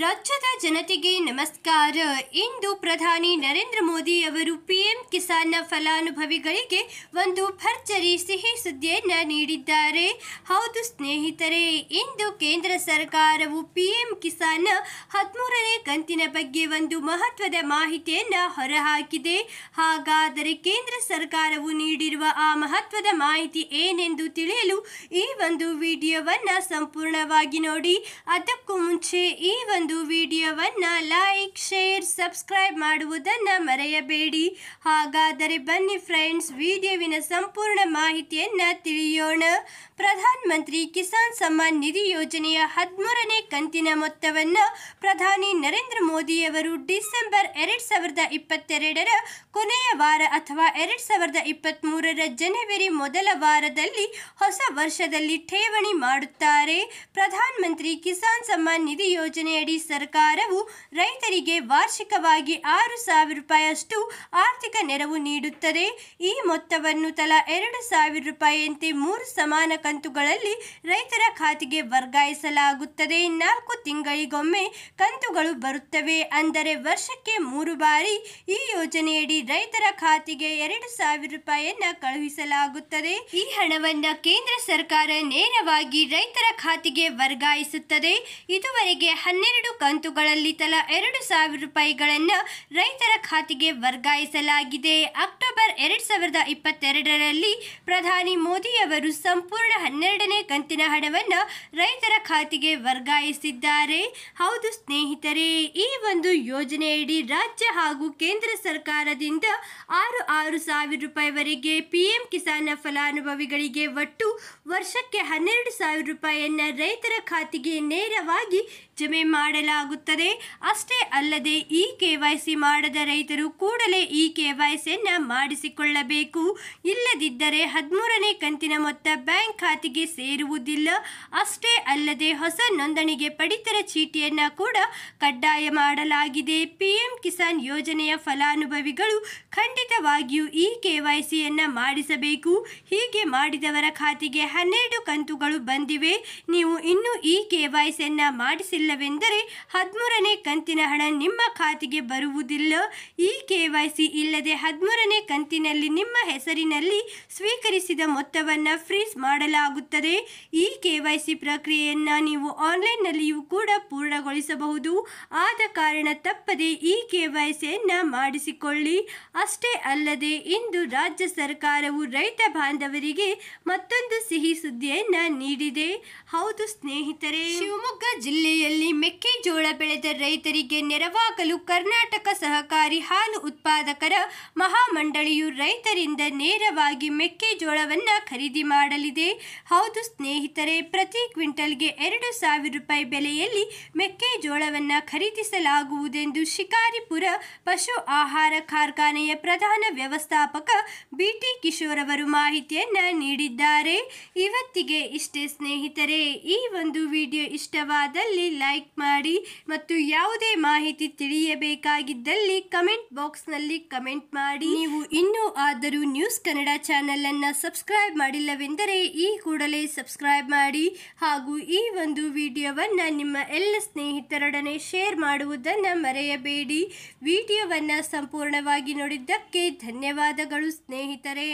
ರಾಜ್ಯದ ಜನತೆಗೆ ನಮಸ್ಕಾರ ಇಂದು ಪ್ರಧಾನಿ ನರೇಂದ್ರ ಮೋದಿ ಅವರು ಪಿಎಂ ಕಿಸಾನ್ನ ಫಲಾನುಭವಿಗಳಿಗೆ ಒಂದು ಭರ್ಜರಿ ಸಿಹಿ ಸುದ್ದಿಯನ್ನು ನೀಡಿದ್ದಾರೆ ಹೌದು ಸ್ನೇಹಿತರೆ ಇಂದು ಕೇಂದ್ರ ಸರ್ಕಾರವು ಪಿಎಂ ಕಿಸಾನ್ನ ಹದಿಮೂರನೇ ಕಂತಿನ ಬಗ್ಗೆ ಒಂದು ಮಹತ್ವದ ಮಾಹಿತಿಯನ್ನು ಹೊರಹಾಕಿದೆ ಹಾಗಾದರೆ ಕೇಂದ್ರ ಸರ್ಕಾರವು ನೀಡಿರುವ ಆ ಮಹತ್ವದ ಮಾಹಿತಿ ಏನೆಂದು ತಿಳಿಯಲು ಈ ಒಂದು ವಿಡಿಯೋವನ್ನು ಸಂಪೂರ್ಣವಾಗಿ ನೋಡಿ ಅದಕ್ಕೂ ಮುಂಚೆ ಈ ಒಂದು ಒಂದು ವಿಡಿಯೋವನ್ನು ಲೈಕ್ ಶೇರ್ ಸಬ್ಸ್ಕ್ರೈಬ್ ಮಾಡುವುದನ್ನು ಮರೆಯಬೇಡಿ ಹಾಗಾದರೆ ಬನ್ನಿ ಫ್ರೆಂಡ್ಸ್ ವಿಡಿಯೋವಿನ ಸಂಪೂರ್ಣ ಮಾಹಿತಿಯನ್ನು ತಿಳಿಯೋಣ ಪ್ರಧಾನಮಂತ್ರಿ ಕಿಸಾನ್ ಸಮ್ಮಾನ್ ನಿಧಿ ಯೋಜನೆಯ ಹದಿಮೂರನೇ ಕಂತಿನ ಮೊತ್ತವನ್ನು ಪ್ರಧಾನಿ ನರೇಂದ್ರ ಮೋದಿಯವರು ಡಿಸೆಂಬರ್ ಎರಡು ಸಾವಿರದ ಇಪ್ಪತ್ತೆರಡರ ಕೊನೆಯ ವಾರ ಅಥವಾ ಎರಡು ಸಾವಿರದ ಇಪ್ಪತ್ತ್ಮೂರರ ಜನವರಿ ಮೊದಲ ವಾರದಲ್ಲಿ ಹೊಸ ವರ್ಷದಲ್ಲಿ ಠೇವಣಿ ಮಾಡುತ್ತಾರೆ ಪ್ರಧಾನಮಂತ್ರಿ ಕಿಸಾನ್ ಸಮ್ಮಾನ್ ನಿಧಿ ಯೋಜನೆಯಡಿ ಮೋದಿ ಸರ್ಕಾರವು ರೈತರಿಗೆ ವಾರ್ಷಿಕವಾಗಿ ಆರು ಸಾವಿರ ರೂಪಾಯಿಯಷ್ಟು ಆರ್ಥಿಕ ನೆರವು ನೀಡುತ್ತದೆ ಈ ಮೊತ್ತವನ್ನು ತಲಾ ಎರಡು ಸಾವಿರ ರೂಪಾಯಿಯಂತೆ ಮೂರು ಸಮಾನ ಕಂತುಗಳಲ್ಲಿ ರೈತರ ಖಾತೆಗೆ ವರ್ಗಾಯಿಸಲಾಗುತ್ತದೆ ನಾಲ್ಕು ತಿಂಗಳಿಗೊಮ್ಮೆ ಕಂತುಗಳು ಬರುತ್ತವೆ ಅಂದರೆ ವರ್ಷಕ್ಕೆ ಮೂರು ಬಾರಿ ಈ ಯೋಜನೆಯಡಿ ರೈತರ ಖಾತೆಗೆ ಎರಡು ಸಾವಿರ ರೂಪಾಯಿಯನ್ನ ಕಳುಹಿಸಲಾಗುತ್ತದೆ ಈ ಹಣವನ್ನು ಕೇಂದ್ರ ಸರ್ಕಾರ ನೇರವಾಗಿ ರೈತರ ಖಾತೆಗೆ ವರ್ಗಾಯಿಸುತ್ತದೆ ಇದುವರೆಗೆ ಹನ್ನೆರಡು ಎರಡು ಕಂತುಗಳಲ್ಲಿ ತಲಾ ಎರಡು ಸಾವಿರ ರೂಪಾಯಿಗಳನ್ನು ರೈತರ ಖಾತೆಗೆ ವರ್ಗಾಯಿಸಲಾಗಿದೆ ಅಕ್ಟೋಬರ್ ಎರಡು ಸಾವಿರದ ಇಪ್ಪತ್ತೆರಡರಲ್ಲಿ ಪ್ರಧಾನಿ ಅವರು ಸಂಪೂರ್ಣ ಹನ್ನೆರಡನೇ ಕಂತಿನ ಹಣವನ್ನು ರೈತರ ಖಾತೆಗೆ ವರ್ಗಾಯಿಸಿದ್ದಾರೆ ಹೌದು ಸ್ನೇಹಿತರೆ ಈ ಒಂದು ಯೋಜನೆಯಡಿ ರಾಜ್ಯ ಹಾಗೂ ಕೇಂದ್ರ ಸರ್ಕಾರದಿಂದ ಆರು ಆರು ಸಾವಿರ ರೂಪಾಯಿವರೆಗೆ ಪಿಎಂ ಕಿಸಾನ್ ಫಲಾನುಭವಿಗಳಿಗೆ ಒಟ್ಟು ವರ್ಷಕ್ಕೆ ಹನ್ನೆರಡು ಸಾವಿರ ರೂಪಾಯಿಯನ್ನು ರೈತರ ಖಾತೆಗೆ ನೇರವಾಗಿ ಜಮೆ ಮಾಡಿ ಮಾಡಲಾಗುತ್ತದೆ ಅಷ್ಟೇ ಅಲ್ಲದೆ ಈ ಕೆವೈಸಿ ಮಾಡದ ರೈತರು ಕೂಡಲೇ ಈ ಕೆವೈಸಿಯನ್ನು ಮಾಡಿಸಿಕೊಳ್ಳಬೇಕು ಇಲ್ಲದಿದ್ದರೆ ಹದಿಮೂರನೇ ಕಂತಿನ ಮೊತ್ತ ಬ್ಯಾಂಕ್ ಖಾತೆಗೆ ಸೇರುವುದಿಲ್ಲ ಅಷ್ಟೇ ಅಲ್ಲದೆ ಹೊಸ ನೋಂದಣಿಗೆ ಪಡಿತರ ಚೀಟಿಯನ್ನು ಕೂಡ ಕಡ್ಡಾಯ ಮಾಡಲಾಗಿದೆ ಪಿಎಂ ಕಿಸಾನ್ ಯೋಜನೆಯ ಫಲಾನುಭವಿಗಳು ಖಂಡಿತವಾಗಿಯೂ ಈ ಕೆವೈಸಿಯನ್ನು ಮಾಡಿಸಬೇಕು ಹೀಗೆ ಮಾಡಿದವರ ಖಾತೆಗೆ ಹನ್ನೆರಡು ಕಂತುಗಳು ಬಂದಿವೆ ನೀವು ಇನ್ನೂ ಈ ಕೆವೈಸಿಯನ್ನು ಮಾಡಿಸಿಲ್ಲವೆಂದರೆ ಹದಿಮೂರನೇ ಕಂತಿನ ಹಣ ನಿಮ್ಮ ಖಾತೆಗೆ ಬರುವುದಿಲ್ಲ ಈ ಕೆ ವೈ ಸಿ ಇಲ್ಲದೆ ಹದಿಮೂರನೇ ಕಂತಿನಲ್ಲಿ ನಿಮ್ಮ ಹೆಸರಿನಲ್ಲಿ ಸ್ವೀಕರಿಸಿದ ಮೊತ್ತವನ್ನು ಫ್ರೀಸ್ ಮಾಡಲಾಗುತ್ತದೆ ಈ ಕೆ ವೈ ಸಿ ಪ್ರಕ್ರಿಯೆಯನ್ನು ನೀವು ಆನ್ಲೈನ್ನಲ್ಲಿಯೂ ಕೂಡ ಪೂರ್ಣಗೊಳಿಸಬಹುದು ಆದ ಕಾರಣ ತಪ್ಪದೆ ಈ ಕೆ ವೈ ಸಿಯನ್ನು ಮಾಡಿಸಿಕೊಳ್ಳಿ ಅಷ್ಟೇ ಅಲ್ಲದೆ ಇಂದು ರಾಜ್ಯ ಸರ್ಕಾರವು ರೈತ ಬಾಂಧವರಿಗೆ ಮತ್ತೊಂದು ಸಿಹಿ ಸುದ್ದಿಯನ್ನು ನೀಡಿದೆ ಹೌದು ಸ್ನೇಹಿತರೆ ಶಿವಮೊಗ್ಗ ಜಿಲ್ಲೆಯಲ್ಲಿ ಮೆಕ್ಕೆ ಮೆಕ್ಕೆಜೋಳ ಬೆಳೆದ ರೈತರಿಗೆ ನೆರವಾಗಲು ಕರ್ನಾಟಕ ಸಹಕಾರಿ ಹಾಲು ಉತ್ಪಾದಕರ ಮಹಾಮಂಡಳಿಯು ರೈತರಿಂದ ನೇರವಾಗಿ ಮೆಕ್ಕೆಜೋಳವನ್ನು ಖರೀದಿ ಮಾಡಲಿದೆ ಹೌದು ಸ್ನೇಹಿತರೆ ಪ್ರತಿ ಕ್ವಿಂಟಲ್ಗೆ ಎರಡು ಸಾವಿರ ರೂಪಾಯಿ ಬೆಲೆಯಲ್ಲಿ ಮೆಕ್ಕೆಜೋಳವನ್ನು ಖರೀದಿಸಲಾಗುವುದೆಂದು ಶಿಕಾರಿಪುರ ಪಶು ಆಹಾರ ಕಾರ್ಖಾನೆಯ ಪ್ರಧಾನ ವ್ಯವಸ್ಥಾಪಕ ಬಿಟಿ ಕಿಶೋರ್ ಅವರು ಮಾಹಿತಿಯನ್ನು ನೀಡಿದ್ದಾರೆ ಇವತ್ತಿಗೆ ಇಷ್ಟೇ ಸ್ನೇಹಿತರೆ ಈ ಒಂದು ವಿಡಿಯೋ ಇಷ್ಟವಾದಲ್ಲಿ ಲೈಕ್ ಮಾಡಿ ಮಾಡಿ ಮತ್ತು ಯಾವುದೇ ಮಾಹಿತಿ ತಿಳಿಯಬೇಕಾಗಿದ್ದಲ್ಲಿ ಕಮೆಂಟ್ ಬಾಕ್ಸ್ನಲ್ಲಿ ಕಮೆಂಟ್ ಮಾಡಿ ನೀವು ಇನ್ನೂ ಆದರೂ ನ್ಯೂಸ್ ಕನ್ನಡ ಚಾನೆಲನ್ನು ಸಬ್ಸ್ಕ್ರೈಬ್ ಮಾಡಿಲ್ಲವೆಂದರೆ ಈ ಕೂಡಲೇ ಸಬ್ಸ್ಕ್ರೈಬ್ ಮಾಡಿ ಹಾಗೂ ಈ ಒಂದು ವಿಡಿಯೋವನ್ನು ನಿಮ್ಮ ಎಲ್ಲ ಸ್ನೇಹಿತರೊಡನೆ ಶೇರ್ ಮಾಡುವುದನ್ನು ಮರೆಯಬೇಡಿ ವಿಡಿಯೋವನ್ನು ಸಂಪೂರ್ಣವಾಗಿ ನೋಡಿದ್ದಕ್ಕೆ ಧನ್ಯವಾದಗಳು ಸ್ನೇಹಿತರೆ